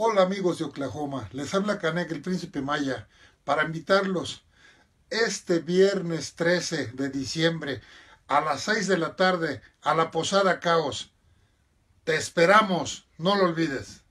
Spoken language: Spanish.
Hola amigos de Oklahoma, les habla Canek, el príncipe Maya, para invitarlos este viernes 13 de diciembre a las 6 de la tarde a la Posada Caos. Te esperamos, no lo olvides.